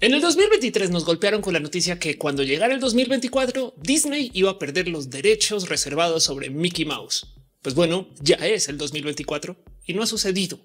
En el 2023 nos golpearon con la noticia que cuando llegara el 2024 Disney iba a perder los derechos reservados sobre Mickey Mouse. Pues bueno, ya es el 2024 y no ha sucedido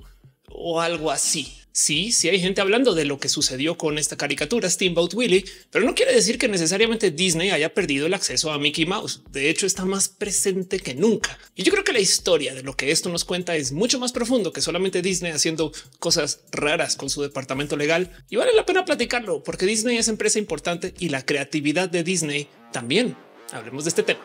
o algo así. Sí, sí hay gente hablando de lo que sucedió con esta caricatura Steamboat Willie, pero no quiere decir que necesariamente Disney haya perdido el acceso a Mickey Mouse. De hecho, está más presente que nunca. Y yo creo que la historia de lo que esto nos cuenta es mucho más profundo que solamente Disney haciendo cosas raras con su departamento legal. Y vale la pena platicarlo porque Disney es empresa importante y la creatividad de Disney también. Hablemos de este tema.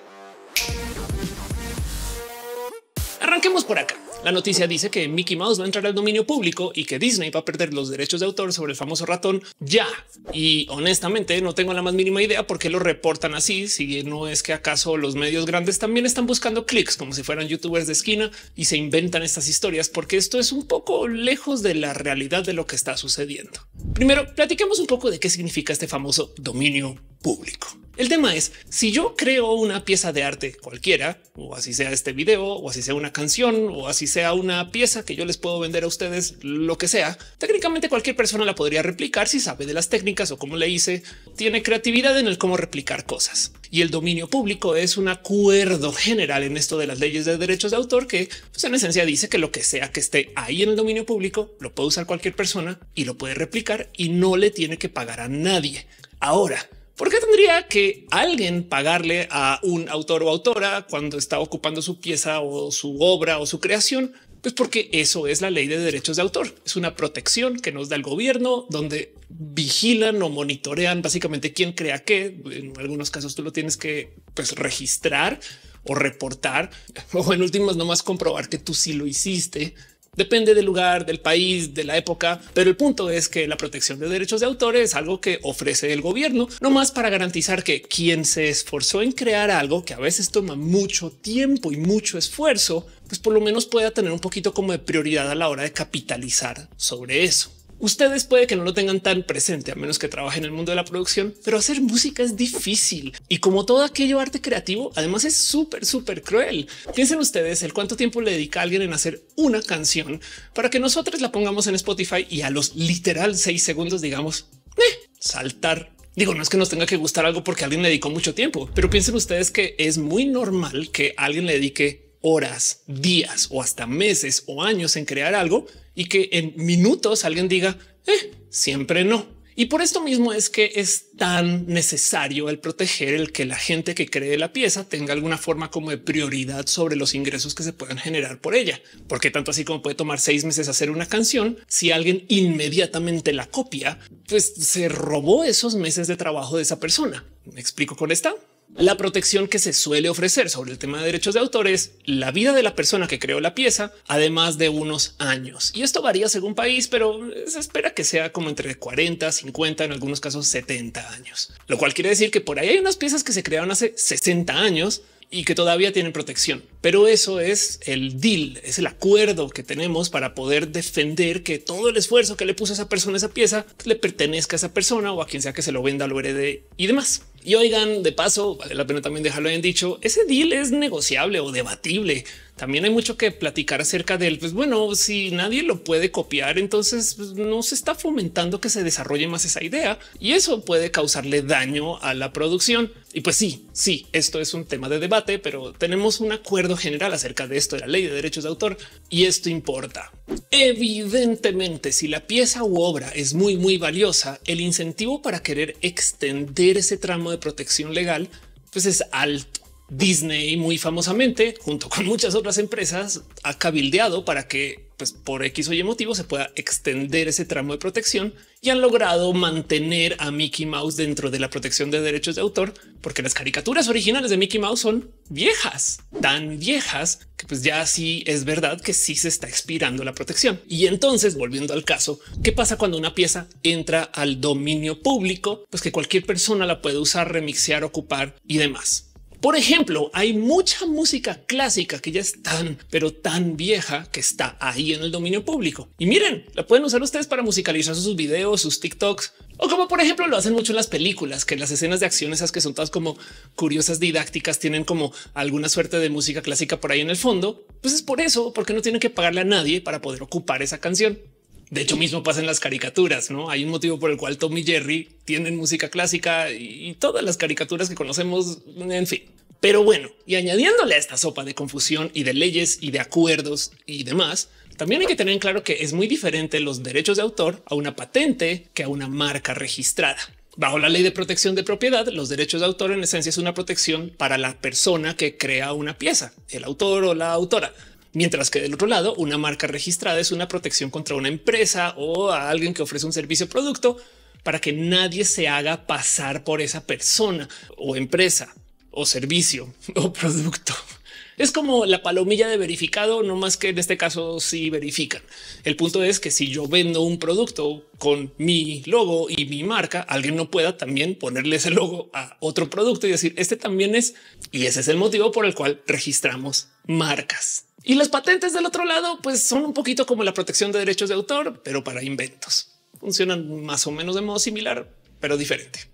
Arranquemos por acá. La noticia dice que Mickey Mouse va a entrar al dominio público y que Disney va a perder los derechos de autor sobre el famoso ratón ya. Y honestamente no tengo la más mínima idea por qué lo reportan así, si no es que acaso los medios grandes también están buscando clics como si fueran youtubers de esquina y se inventan estas historias, porque esto es un poco lejos de la realidad de lo que está sucediendo. Primero, platiquemos un poco de qué significa este famoso dominio público. El tema es si yo creo una pieza de arte cualquiera, o así sea este video, o así sea una canción, o así sea una pieza que yo les puedo vender a ustedes, lo que sea, técnicamente cualquier persona la podría replicar si sabe de las técnicas o cómo le hice. Tiene creatividad en el cómo replicar cosas. Y el dominio público es un acuerdo general en esto de las leyes de derechos de autor que pues, en esencia dice que lo que sea que esté ahí en el dominio público lo puede usar cualquier persona y lo puede replicar y no le tiene que pagar a nadie. Ahora, ¿Por qué tendría que alguien pagarle a un autor o autora cuando está ocupando su pieza o su obra o su creación? Pues porque eso es la ley de derechos de autor. Es una protección que nos da el gobierno donde vigilan o monitorean básicamente quién crea qué. En algunos casos tú lo tienes que pues, registrar o reportar o en últimas nomás comprobar que tú sí lo hiciste Depende del lugar, del país, de la época, pero el punto es que la protección de derechos de autor es algo que ofrece el gobierno, no más para garantizar que quien se esforzó en crear algo que a veces toma mucho tiempo y mucho esfuerzo, pues por lo menos pueda tener un poquito como de prioridad a la hora de capitalizar sobre eso. Ustedes puede que no lo tengan tan presente, a menos que trabajen en el mundo de la producción, pero hacer música es difícil. Y como todo aquello arte creativo, además es súper, súper cruel. Piensen ustedes el cuánto tiempo le dedica a alguien en hacer una canción para que nosotros la pongamos en Spotify y a los literal seis segundos digamos, eh, saltar Digo, no es que nos tenga que gustar algo porque alguien le dedicó mucho tiempo, pero piensen ustedes que es muy normal que alguien le dedique horas, días o hasta meses o años en crear algo y que en minutos alguien diga eh, siempre no. Y por esto mismo es que es tan necesario el proteger el que la gente que cree la pieza tenga alguna forma como de prioridad sobre los ingresos que se puedan generar por ella. Porque tanto así como puede tomar seis meses hacer una canción, si alguien inmediatamente la copia, pues se robó esos meses de trabajo de esa persona. Me explico con esta. La protección que se suele ofrecer sobre el tema de derechos de autor es la vida de la persona que creó la pieza, además de unos años. Y esto varía según país, pero se espera que sea como entre 40, 50, en algunos casos 70 años, lo cual quiere decir que por ahí hay unas piezas que se crearon hace 60 años y que todavía tienen protección. Pero eso es el deal, es el acuerdo que tenemos para poder defender que todo el esfuerzo que le puso esa persona, esa pieza, le pertenezca a esa persona o a quien sea que se lo venda, lo herede y demás. Y oigan, de paso, vale la pena también dejarlo en dicho, ese deal es negociable o debatible. También hay mucho que platicar acerca de él. Pues bueno, si nadie lo puede copiar, entonces pues, no se está fomentando que se desarrolle más esa idea y eso puede causarle daño a la producción. Y pues sí, sí, esto es un tema de debate, pero tenemos un acuerdo general acerca de esto de la ley de derechos de autor y esto importa. Evidentemente, si la pieza u obra es muy, muy valiosa, el incentivo para querer extender ese tramo de protección legal, pues es alto. Disney muy famosamente, junto con muchas otras empresas, ha cabildeado para que pues por X o Y motivo se pueda extender ese tramo de protección y han logrado mantener a Mickey Mouse dentro de la protección de derechos de autor, porque las caricaturas originales de Mickey Mouse son viejas, tan viejas que pues ya sí es verdad que sí se está expirando la protección. Y entonces, volviendo al caso, ¿qué pasa cuando una pieza entra al dominio público? Pues que cualquier persona la puede usar, remixear, ocupar y demás. Por ejemplo, hay mucha música clásica que ya es tan, pero tan vieja que está ahí en el dominio público. Y miren, la pueden usar ustedes para musicalizar sus videos, sus TikToks, o como por ejemplo lo hacen mucho en las películas, que las escenas de acción esas que son todas como curiosas didácticas tienen como alguna suerte de música clásica por ahí en el fondo. Pues es por eso, porque no tienen que pagarle a nadie para poder ocupar esa canción. De hecho, mismo pasa en las caricaturas, ¿no? Hay un motivo por el cual Tom y Jerry tienen música clásica y, y todas las caricaturas que conocemos, en fin. Pero bueno, y añadiéndole a esta sopa de confusión y de leyes y de acuerdos y demás, también hay que tener en claro que es muy diferente los derechos de autor a una patente que a una marca registrada. Bajo la ley de protección de propiedad, los derechos de autor en esencia es una protección para la persona que crea una pieza, el autor o la autora. Mientras que del otro lado, una marca registrada es una protección contra una empresa o a alguien que ofrece un servicio producto para que nadie se haga pasar por esa persona o empresa o servicio o producto. Es como la palomilla de verificado, no más que en este caso sí verifican. El punto es que si yo vendo un producto con mi logo y mi marca, alguien no pueda también ponerle ese logo a otro producto y decir este también es. Y ese es el motivo por el cual registramos marcas. Y las patentes del otro lado, pues son un poquito como la protección de derechos de autor, pero para inventos. Funcionan más o menos de modo similar, pero diferente.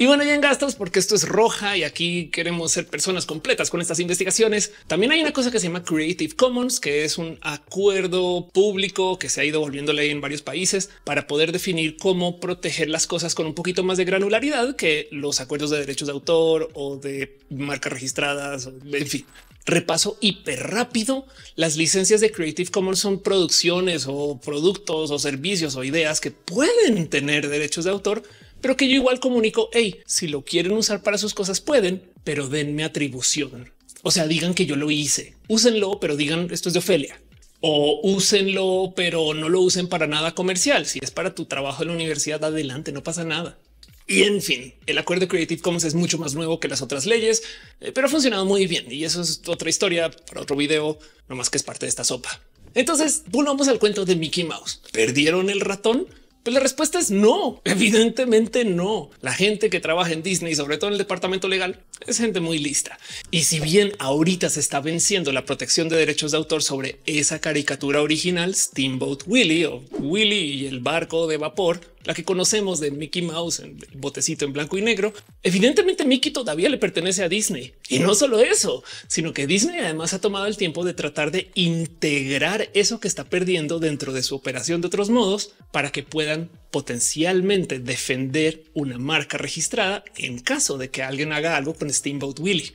Y bueno, ya en gastos, porque esto es roja y aquí queremos ser personas completas con estas investigaciones. También hay una cosa que se llama Creative Commons, que es un acuerdo público que se ha ido volviendo ley en varios países para poder definir cómo proteger las cosas con un poquito más de granularidad que los acuerdos de derechos de autor o de marcas registradas. En fin, repaso hiper rápido. Las licencias de Creative Commons son producciones o productos o servicios o ideas que pueden tener derechos de autor, pero que yo igual comunico, hey, si lo quieren usar para sus cosas pueden, pero denme atribución. O sea, digan que yo lo hice, úsenlo, pero digan esto es de Ofelia. O úsenlo, pero no lo usen para nada comercial. Si es para tu trabajo en la universidad, adelante, no pasa nada. Y en fin, el acuerdo Creative Commons es mucho más nuevo que las otras leyes, eh, pero ha funcionado muy bien. Y eso es otra historia para otro video, nomás que es parte de esta sopa. Entonces volvamos al cuento de Mickey Mouse. ¿Perdieron el ratón? Pues la respuesta es no, evidentemente no. La gente que trabaja en Disney, sobre todo en el departamento legal, es gente muy lista. Y si bien ahorita se está venciendo la protección de derechos de autor sobre esa caricatura original, Steamboat Willie o Willy y el barco de vapor, la que conocemos de Mickey Mouse en el botecito en blanco y negro. Evidentemente Mickey todavía le pertenece a Disney y no solo eso, sino que Disney además ha tomado el tiempo de tratar de integrar eso que está perdiendo dentro de su operación de otros modos para que puedan potencialmente defender una marca registrada en caso de que alguien haga algo con Steamboat Willie.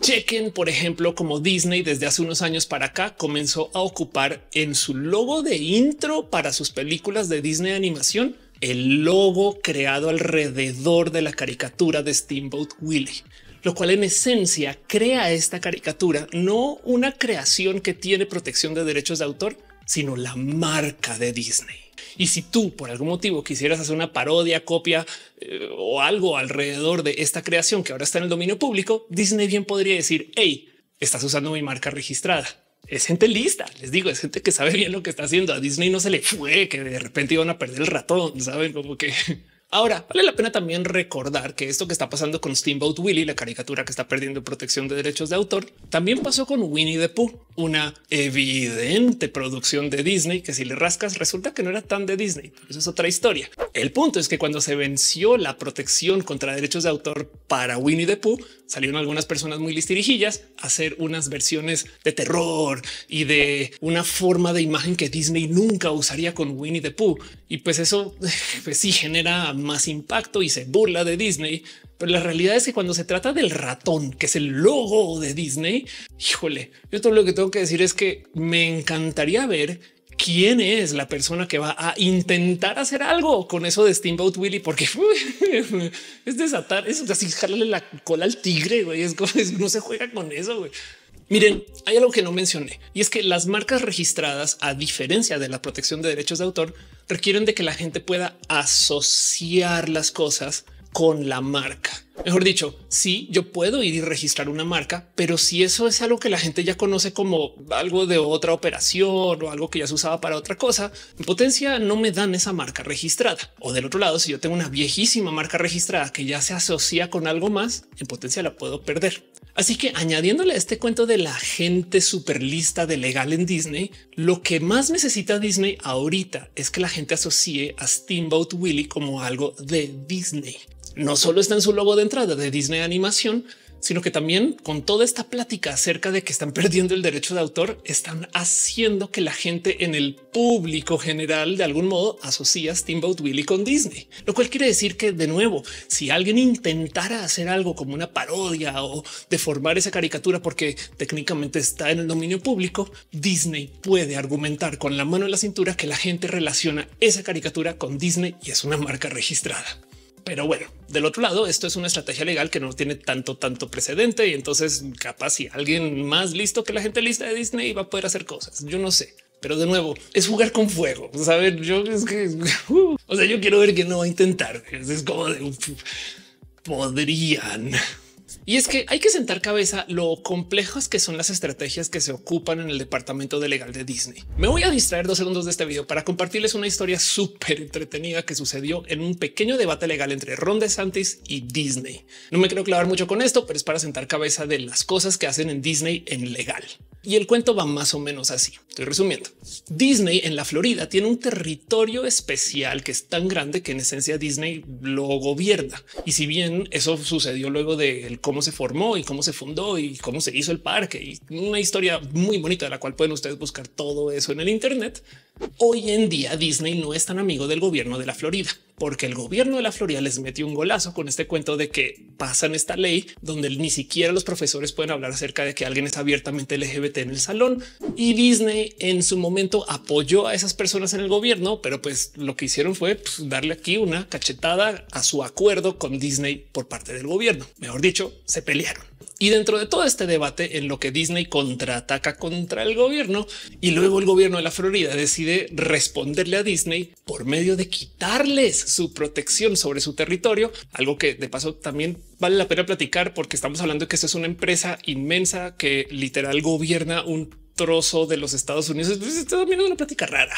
Chequen, por ejemplo, como Disney desde hace unos años para acá comenzó a ocupar en su logo de intro para sus películas de Disney animación el logo creado alrededor de la caricatura de Steamboat Willie, lo cual en esencia crea esta caricatura, no una creación que tiene protección de derechos de autor, sino la marca de Disney. Y si tú por algún motivo quisieras hacer una parodia, copia eh, o algo alrededor de esta creación que ahora está en el dominio público, Disney bien podría decir, hey, estás usando mi marca registrada es gente lista. Les digo, es gente que sabe bien lo que está haciendo. A Disney no se le fue que de repente iban a perder el ratón, saben como que Ahora, vale la pena también recordar que esto que está pasando con Steamboat Willie, la caricatura que está perdiendo protección de derechos de autor, también pasó con Winnie the Pooh, una evidente producción de Disney que si le rascas resulta que no era tan de Disney. Eso es otra historia. El punto es que cuando se venció la protección contra derechos de autor para Winnie the Pooh, salieron algunas personas muy listirijillas a hacer unas versiones de terror y de una forma de imagen que Disney nunca usaría con Winnie the Pooh. Y pues eso pues sí genera más impacto y se burla de Disney. Pero la realidad es que cuando se trata del ratón, que es el logo de Disney, híjole, yo todo lo que tengo que decir es que me encantaría ver quién es la persona que va a intentar hacer algo con eso de Steamboat Willie, porque es desatar, es así, jalarle la cola al tigre, güey. Es como, no se juega con eso, güey. Miren, hay algo que no mencioné y es que las marcas registradas, a diferencia de la protección de derechos de autor, requieren de que la gente pueda asociar las cosas con la marca. Mejor dicho, sí, yo puedo ir y registrar una marca, pero si eso es algo que la gente ya conoce como algo de otra operación o algo que ya se usaba para otra cosa, en potencia no me dan esa marca registrada. O del otro lado, si yo tengo una viejísima marca registrada que ya se asocia con algo más, en potencia la puedo perder. Así que añadiéndole a este cuento de la gente superlista lista de legal en Disney, lo que más necesita Disney ahorita es que la gente asocie a Steamboat Willy como algo de Disney no solo está en su logo de entrada de Disney Animación, sino que también con toda esta plática acerca de que están perdiendo el derecho de autor, están haciendo que la gente en el público general de algún modo asocia Steamboat Willie con Disney, lo cual quiere decir que de nuevo, si alguien intentara hacer algo como una parodia o deformar esa caricatura porque técnicamente está en el dominio público, Disney puede argumentar con la mano en la cintura que la gente relaciona esa caricatura con Disney y es una marca registrada. Pero bueno, del otro lado, esto es una estrategia legal que no tiene tanto, tanto precedente y entonces capaz si alguien más listo que la gente lista de Disney va a poder hacer cosas. Yo no sé. Pero de nuevo, es jugar con fuego. Saber, yo es que uh, o sea, yo quiero ver que no va a intentar. Es como de, podrían. Y es que hay que sentar cabeza lo complejas que son las estrategias que se ocupan en el departamento de legal de Disney. Me voy a distraer dos segundos de este video para compartirles una historia súper entretenida que sucedió en un pequeño debate legal entre Ron DeSantis y Disney. No me quiero clavar mucho con esto, pero es para sentar cabeza de las cosas que hacen en Disney en legal. Y el cuento va más o menos así. Estoy resumiendo. Disney en la Florida tiene un territorio especial que es tan grande que en esencia Disney lo gobierna. Y si bien eso sucedió luego del de cómo se formó y cómo se fundó y cómo se hizo el parque y una historia muy bonita de la cual pueden ustedes buscar todo eso en el Internet. Hoy en día Disney no es tan amigo del gobierno de la Florida, porque el gobierno de la Florida les metió un golazo con este cuento de que pasan esta ley donde ni siquiera los profesores pueden hablar acerca de que alguien es abiertamente LGBT en el salón. Y Disney en su momento apoyó a esas personas en el gobierno, pero pues lo que hicieron fue pues, darle aquí una cachetada a su acuerdo con Disney por parte del gobierno. Mejor dicho, se pelearon. Y dentro de todo este debate en lo que Disney contraataca contra el gobierno y luego el gobierno de la Florida decide responderle a Disney por medio de quitarles su protección sobre su territorio, algo que de paso también vale la pena platicar porque estamos hablando de que esto es una empresa inmensa que literal gobierna un trozo de los Estados Unidos. Esto también es una plática rara.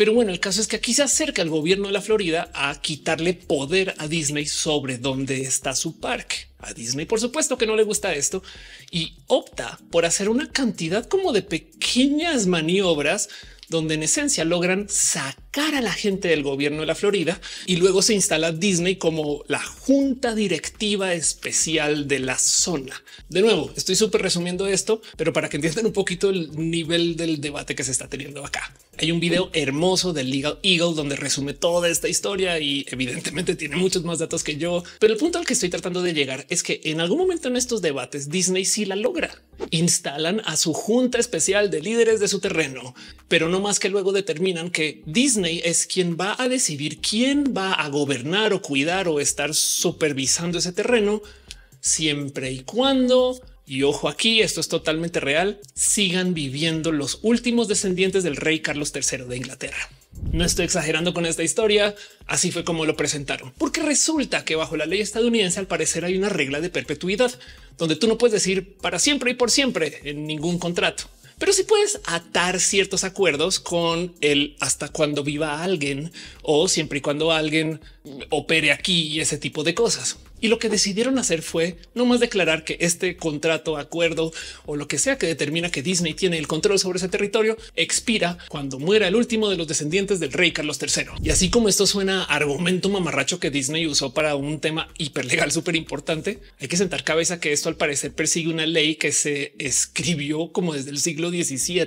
Pero bueno, el caso es que aquí se acerca el gobierno de la Florida a quitarle poder a Disney sobre dónde está su parque. A Disney, por supuesto que no le gusta esto y opta por hacer una cantidad como de pequeñas maniobras donde en esencia logran sacar a la gente del gobierno de la Florida y luego se instala Disney como la junta directiva especial de la zona. De nuevo, estoy súper resumiendo esto, pero para que entiendan un poquito el nivel del debate que se está teniendo acá. Hay un video hermoso del Legal Eagle donde resume toda esta historia y evidentemente tiene muchos más datos que yo. Pero el punto al que estoy tratando de llegar es que en algún momento en estos debates Disney sí la logra. Instalan a su junta especial de líderes de su terreno, pero no más que luego determinan que Disney es quien va a decidir quién va a gobernar o cuidar o estar supervisando ese terreno siempre y cuando y ojo aquí, esto es totalmente real, sigan viviendo los últimos descendientes del rey Carlos III de Inglaterra. No estoy exagerando con esta historia, así fue como lo presentaron, porque resulta que bajo la ley estadounidense al parecer hay una regla de perpetuidad, donde tú no puedes decir para siempre y por siempre en ningún contrato, pero sí puedes atar ciertos acuerdos con el hasta cuando viva alguien o siempre y cuando alguien opere aquí y ese tipo de cosas. Y lo que decidieron hacer fue no más declarar que este contrato, acuerdo o lo que sea que determina que Disney tiene el control sobre ese territorio expira cuando muera el último de los descendientes del rey Carlos III. Y así como esto suena argumento mamarracho que Disney usó para un tema hiperlegal súper importante, hay que sentar cabeza que esto al parecer persigue una ley que se escribió como desde el siglo XVII.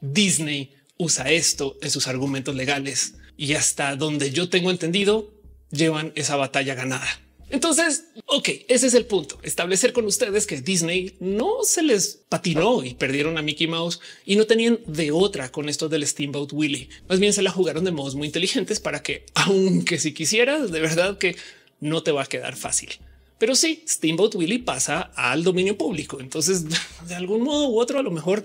Disney usa esto en sus argumentos legales y hasta donde yo tengo entendido, llevan esa batalla ganada. Entonces, ok, ese es el punto. Establecer con ustedes que Disney no se les patinó y perdieron a Mickey Mouse y no tenían de otra con esto del Steamboat Willie. Más bien se la jugaron de modos muy inteligentes para que, aunque si quisieras, de verdad que no te va a quedar fácil. Pero sí, Steamboat Willie pasa al dominio público. Entonces, de algún modo u otro, a lo mejor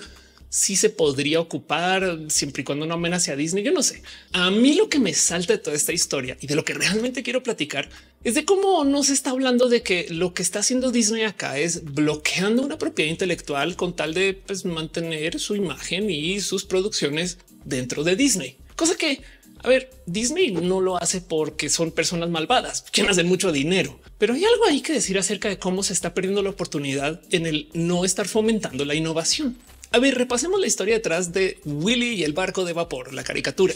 si se podría ocupar siempre y cuando no amenace a Disney. Yo no sé. A mí lo que me salta de toda esta historia y de lo que realmente quiero platicar es de cómo no se está hablando de que lo que está haciendo Disney acá es bloqueando una propiedad intelectual con tal de pues, mantener su imagen y sus producciones dentro de Disney, cosa que a ver, Disney no lo hace porque son personas malvadas, llenas de mucho dinero. Pero hay algo ahí que decir acerca de cómo se está perdiendo la oportunidad en el no estar fomentando la innovación. A ver, repasemos la historia detrás de Willy y el barco de vapor, la caricatura.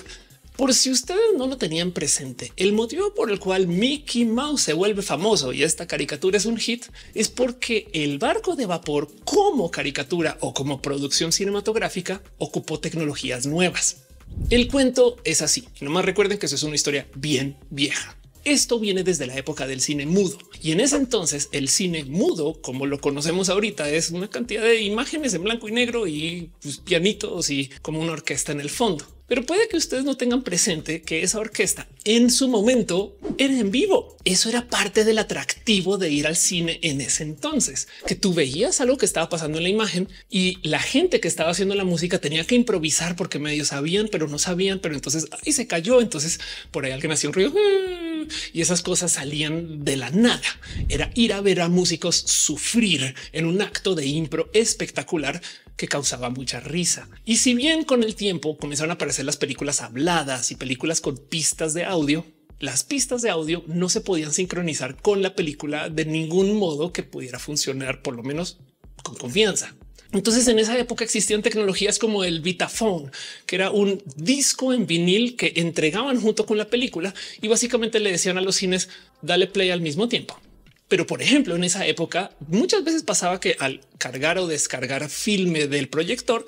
Por si ustedes no lo tenían presente, el motivo por el cual Mickey Mouse se vuelve famoso y esta caricatura es un hit es porque el barco de vapor como caricatura o como producción cinematográfica ocupó tecnologías nuevas. El cuento es así. Nomás recuerden que eso es una historia bien vieja. Esto viene desde la época del cine mudo y en ese entonces el cine mudo, como lo conocemos ahorita, es una cantidad de imágenes en blanco y negro y pues, pianitos y como una orquesta en el fondo. Pero puede que ustedes no tengan presente que esa orquesta en su momento era en vivo. Eso era parte del atractivo de ir al cine en ese entonces, que tú veías algo que estaba pasando en la imagen y la gente que estaba haciendo la música tenía que improvisar porque medio sabían, pero no sabían, pero entonces ahí se cayó. Entonces por ahí alguien hacía un ruido y esas cosas salían de la nada. Era ir a ver a músicos sufrir en un acto de impro espectacular que causaba mucha risa. Y si bien con el tiempo comenzaron a aparecer las películas habladas y películas con pistas de audio, las pistas de audio no se podían sincronizar con la película de ningún modo que pudiera funcionar, por lo menos con confianza. Entonces, en esa época existían tecnologías como el Vitaphone, que era un disco en vinil que entregaban junto con la película y básicamente le decían a los cines, dale play al mismo tiempo. Pero, por ejemplo, en esa época muchas veces pasaba que al cargar o descargar filme del proyector,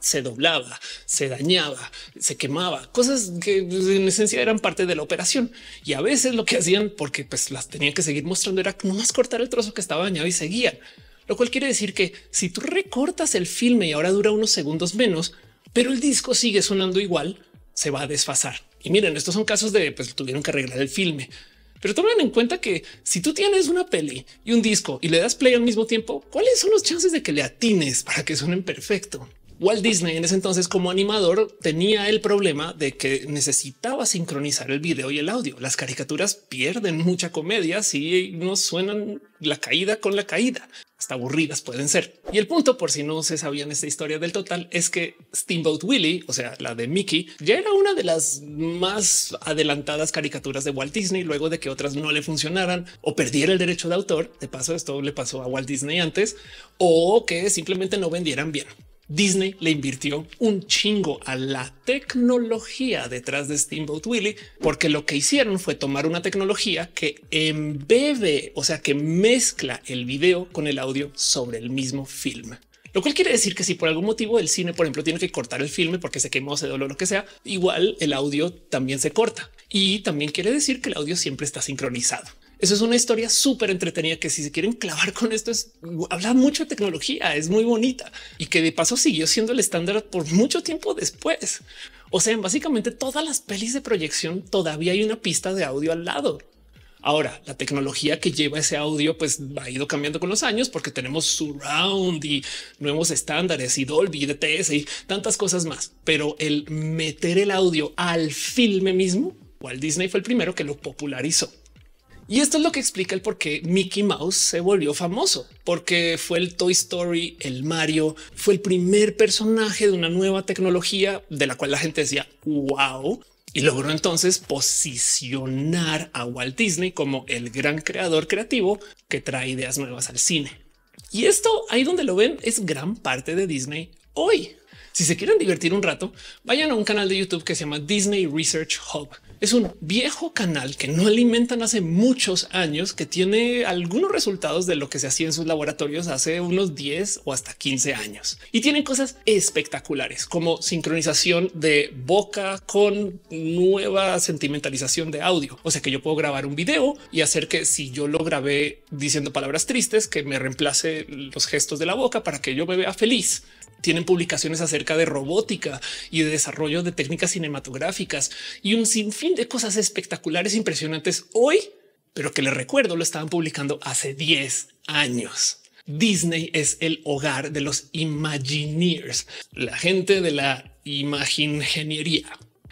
se doblaba, se dañaba, se quemaba, cosas que en esencia eran parte de la operación. Y a veces lo que hacían, porque pues las tenían que seguir mostrando, era más cortar el trozo que estaba dañado y seguían lo cual quiere decir que si tú recortas el filme y ahora dura unos segundos menos, pero el disco sigue sonando igual, se va a desfasar. Y miren, estos son casos de pues tuvieron que arreglar el filme. Pero tomen en cuenta que si tú tienes una peli y un disco y le das play al mismo tiempo, ¿cuáles son los chances de que le atines para que suenen perfecto? Walt Disney en ese entonces como animador tenía el problema de que necesitaba sincronizar el video y el audio. Las caricaturas pierden mucha comedia si no suenan la caída con la caída. Hasta aburridas pueden ser. Y el punto, por si no se sabían esta historia del total, es que Steamboat Willie, o sea, la de Mickey, ya era una de las más adelantadas caricaturas de Walt Disney luego de que otras no le funcionaran o perdiera el derecho de autor. De paso, esto le pasó a Walt Disney antes o que simplemente no vendieran bien. Disney le invirtió un chingo a la tecnología detrás de Steamboat Willie, porque lo que hicieron fue tomar una tecnología que embebe, o sea, que mezcla el video con el audio sobre el mismo film. Lo cual quiere decir que si por algún motivo el cine, por ejemplo, tiene que cortar el filme porque se quemó, se dobló, lo que sea, igual el audio también se corta. Y también quiere decir que el audio siempre está sincronizado. Eso es una historia súper entretenida que si se quieren clavar con esto es hablar mucho de tecnología, es muy bonita y que de paso siguió siendo el estándar por mucho tiempo después. O sea, en básicamente todas las pelis de proyección todavía hay una pista de audio al lado. Ahora, la tecnología que lleva ese audio pues ha ido cambiando con los años porque tenemos surround y nuevos estándares y Dolby DTS y tantas cosas más. Pero el meter el audio al filme mismo, Walt Disney fue el primero que lo popularizó. Y esto es lo que explica el por qué Mickey Mouse se volvió famoso, porque fue el Toy Story, el Mario, fue el primer personaje de una nueva tecnología de la cual la gente decía wow y logró entonces posicionar a Walt Disney como el gran creador creativo que trae ideas nuevas al cine. Y esto ahí donde lo ven es gran parte de Disney hoy. Si se quieren divertir un rato, vayan a un canal de YouTube que se llama Disney Research Hub es un viejo canal que no alimentan hace muchos años, que tiene algunos resultados de lo que se hacía en sus laboratorios hace unos 10 o hasta 15 años. Y tienen cosas espectaculares como sincronización de boca con nueva sentimentalización de audio. O sea que yo puedo grabar un video y hacer que si yo lo grabé diciendo palabras tristes, que me reemplace los gestos de la boca para que yo me vea feliz tienen publicaciones acerca de robótica y de desarrollo de técnicas cinematográficas y un sinfín de cosas espectaculares, impresionantes hoy, pero que les recuerdo lo estaban publicando hace 10 años. Disney es el hogar de los Imagineers, la gente de la imaginería.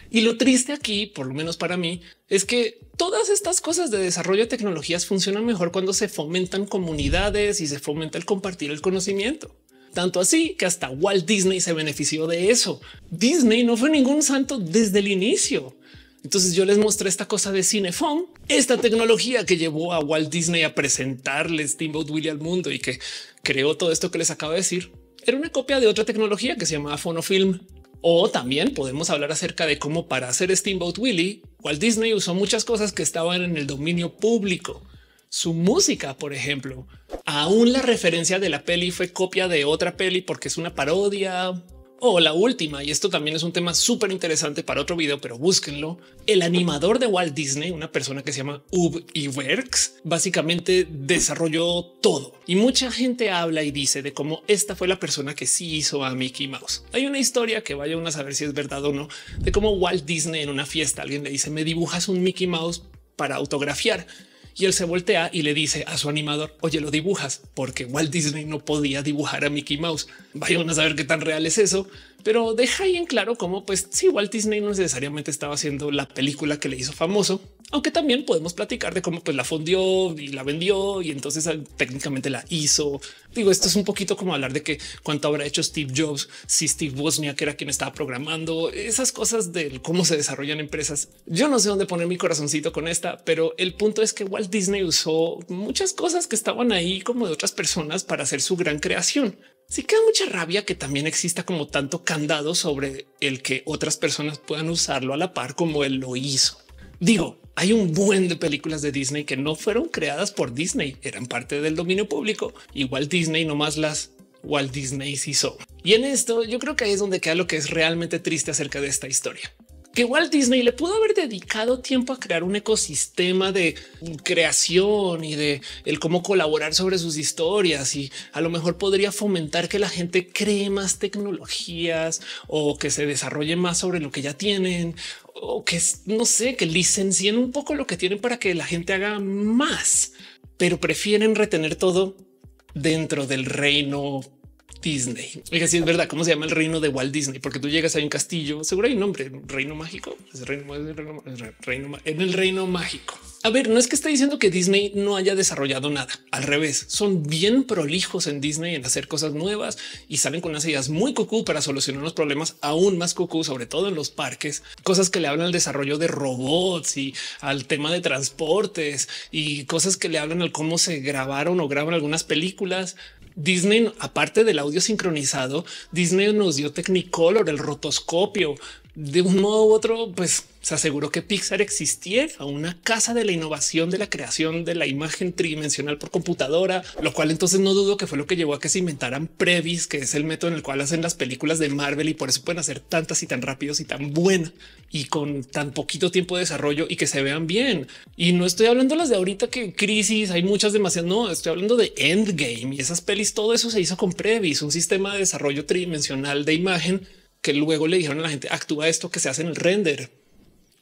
Y lo triste aquí, por lo menos para mí, es que todas estas cosas de desarrollo de tecnologías funcionan mejor cuando se fomentan comunidades y se fomenta el compartir el conocimiento. Tanto así que hasta Walt Disney se benefició de eso. Disney no fue ningún santo desde el inicio. Entonces yo les mostré esta cosa de Cinefon, esta tecnología que llevó a Walt Disney a presentarle Steamboat Willie al mundo y que creó todo esto que les acabo de decir. Era una copia de otra tecnología que se llamaba Phonofilm. O también podemos hablar acerca de cómo para hacer Steamboat Willie, Walt Disney usó muchas cosas que estaban en el dominio público su música, por ejemplo. Aún la referencia de la peli fue copia de otra peli porque es una parodia o la última. Y esto también es un tema súper interesante para otro video, pero búsquenlo. El animador de Walt Disney, una persona que se llama Ub Iwerks, básicamente desarrolló todo y mucha gente habla y dice de cómo esta fue la persona que sí hizo a Mickey Mouse. Hay una historia que vaya a saber si es verdad o no de cómo Walt Disney en una fiesta alguien le dice me dibujas un Mickey Mouse para autografiar y él se voltea y le dice a su animador, oye, lo dibujas porque Walt Disney no podía dibujar a Mickey Mouse. Vayan a saber qué tan real es eso, pero deja ahí en claro cómo, pues, si Walt Disney no necesariamente estaba haciendo la película que le hizo famoso, aunque también podemos platicar de cómo pues la fundió y la vendió y entonces ah, técnicamente la hizo. Digo, esto es un poquito como hablar de que cuánto habrá hecho Steve Jobs, si Steve Wozniak era quien estaba programando esas cosas del cómo se desarrollan empresas. Yo no sé dónde poner mi corazoncito con esta, pero el punto es que Walt Disney usó muchas cosas que estaban ahí como de otras personas para hacer su gran creación. Si queda mucha rabia que también exista como tanto candado sobre el que otras personas puedan usarlo a la par como él lo hizo. Digo, hay un buen de películas de Disney que no fueron creadas por Disney, eran parte del dominio público. Igual Disney nomás las Walt Disney hizo. Y en esto yo creo que ahí es donde queda lo que es realmente triste acerca de esta historia que Walt Disney le pudo haber dedicado tiempo a crear un ecosistema de creación y de el cómo colaborar sobre sus historias y a lo mejor podría fomentar que la gente cree más tecnologías o que se desarrolle más sobre lo que ya tienen o que no sé, que licencien un poco lo que tienen para que la gente haga más, pero prefieren retener todo dentro del reino Disney. Oiga, si es verdad, ¿cómo se llama el reino de Walt Disney? Porque tú llegas a un castillo, seguro hay un nombre, reino mágico, ¿Es reino, reino, reino, en el reino mágico. A ver, no es que esté diciendo que Disney no haya desarrollado nada, al revés, son bien prolijos en Disney en hacer cosas nuevas y salen con unas ideas muy cucú para solucionar los problemas aún más cucú, sobre todo en los parques, cosas que le hablan al desarrollo de robots y al tema de transportes y cosas que le hablan al cómo se grabaron o graban algunas películas Disney, aparte del audio sincronizado, Disney nos dio Technicolor, el rotoscopio, de un modo u otro, pues se aseguró que Pixar existiera, una casa de la innovación de la creación de la imagen tridimensional por computadora, lo cual entonces no dudo que fue lo que llevó a que se inventaran Previs, que es el método en el cual hacen las películas de Marvel y por eso pueden hacer tantas y tan rápidos y tan buenas y con tan poquito tiempo de desarrollo y que se vean bien. Y no estoy hablando las de ahorita que crisis, hay muchas demasiadas, no, estoy hablando de Endgame y esas pelis, todo eso se hizo con Previs, un sistema de desarrollo tridimensional de imagen que luego le dijeron a la gente actúa esto que se hace en el render.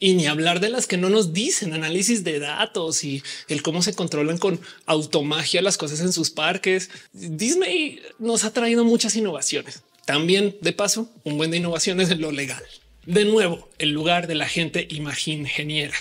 Y ni hablar de las que no nos dicen análisis de datos y el cómo se controlan con automagia las cosas en sus parques. Disney nos ha traído muchas innovaciones. También, de paso, un buen de innovaciones en lo legal. De nuevo, el lugar de la gente imagingeniera.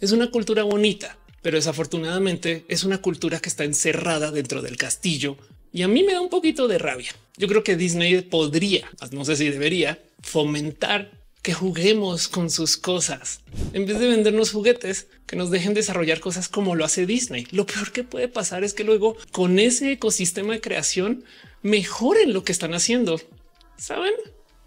Es una cultura bonita, pero desafortunadamente es una cultura que está encerrada dentro del castillo y a mí me da un poquito de rabia. Yo creo que Disney podría, no sé si debería, fomentar que juguemos con sus cosas en vez de vendernos juguetes que nos dejen desarrollar cosas como lo hace Disney. Lo peor que puede pasar es que luego con ese ecosistema de creación mejoren lo que están haciendo. Saben?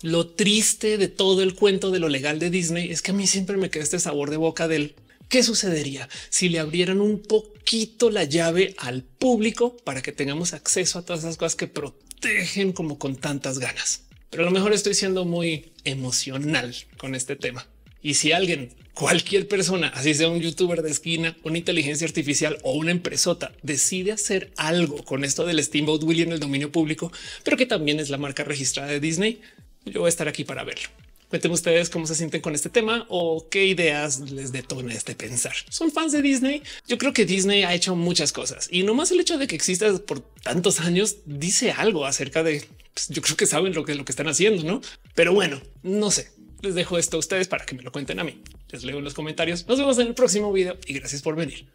Lo triste de todo el cuento de lo legal de Disney es que a mí siempre me queda este sabor de boca del qué sucedería si le abrieran un poquito la llave al público para que tengamos acceso a todas esas cosas que protegen como con tantas ganas pero a lo mejor estoy siendo muy emocional con este tema. Y si alguien, cualquier persona, así sea un youtuber de esquina, una inteligencia artificial o una empresota, decide hacer algo con esto del Steamboat Willie en el dominio público, pero que también es la marca registrada de Disney, yo voy a estar aquí para verlo. Cuéntenme ustedes cómo se sienten con este tema o qué ideas les detona este pensar. Son fans de Disney. Yo creo que Disney ha hecho muchas cosas y nomás el hecho de que exista por tantos años dice algo acerca de pues, yo creo que saben lo que, lo que están haciendo, no? Pero bueno, no sé. Les dejo esto a ustedes para que me lo cuenten a mí. Les leo en los comentarios. Nos vemos en el próximo video y gracias por venir.